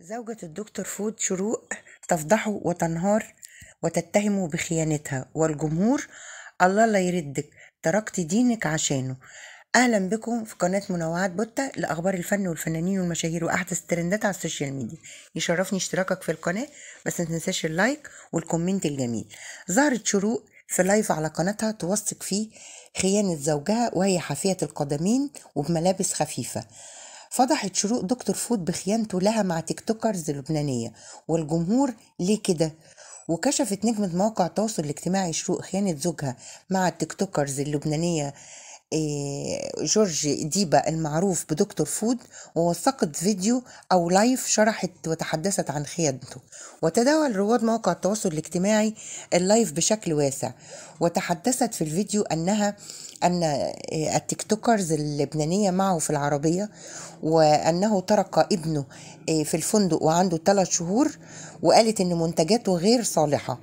زوجة الدكتور فود شروق تفضحه وتنهار وتتهمه بخيانتها والجمهور الله لا يردك تركت دينك عشانه اهلا بكم في قناه منوعات بوتا لاخبار الفن والفنانين والمشاهير واحدث الترندات على السوشيال ميديا يشرفني اشتراكك في القناه بس تنساش اللايك والكومنت الجميل ظهرت شروق في لايف على قناتها توثق فيه خيانه زوجها وهي حافيه القدمين وبملابس خفيفه فضحت شروق دكتور فود بخيانته لها مع تيك توكرز لبنانية والجمهور ليه كده وكشفت نجمة موقع التواصل الاجتماعي شروق خيانة زوجها مع التيك توكرز اللبنانية آه، جورج ديبا المعروف بدكتور فود ووثقت فيديو أو لايف شرحت وتحدثت عن خيانته وتداول رواد موقع التواصل الاجتماعي اللايف بشكل واسع وتحدثت في الفيديو أنها أن آه، التيك توكرز اللبنانية معه في العربية وأنه ترك ابنه آه، في الفندق وعنده ثلاث شهور وقالت أن منتجاته غير صالحة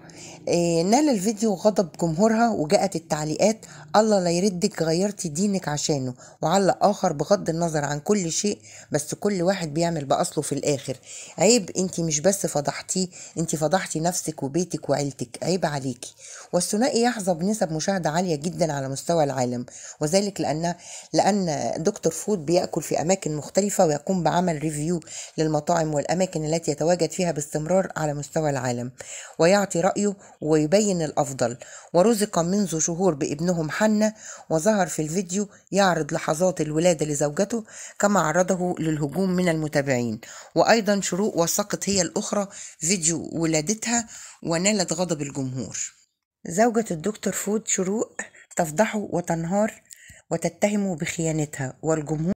آه، نال الفيديو غضب جمهورها وجاءت التعليقات الله لا يردك غيرتي دينك عشانه وعلق آخر بغض النظر عن كل شيء بس كل واحد بيعمل بأصله في الآخر عيب أنت مش بس فضحتيه أنت فضحتي نفسك وبيتك وعيلتك عيب عليكي والثنائي يحظى بنسب مشاهدة عالية جدا على مستوى العالم العالم وذلك لأن لأن دكتور فود بيأكل في أماكن مختلفة ويقوم بعمل ريفيو للمطاعم والأماكن التي يتواجد فيها باستمرار على مستوى العالم ويعطي رأيه ويبين الأفضل ورزق منذ شهور بابنهم حنة وظهر في الفيديو يعرض لحظات الولادة لزوجته كما عرضه للهجوم من المتابعين وأيضا شروق وثقت هي الأخرى فيديو ولادتها ونالت غضب الجمهور زوجة الدكتور فود شروق تفضحه وتنهار وتتهمه بخيانتها والجمهور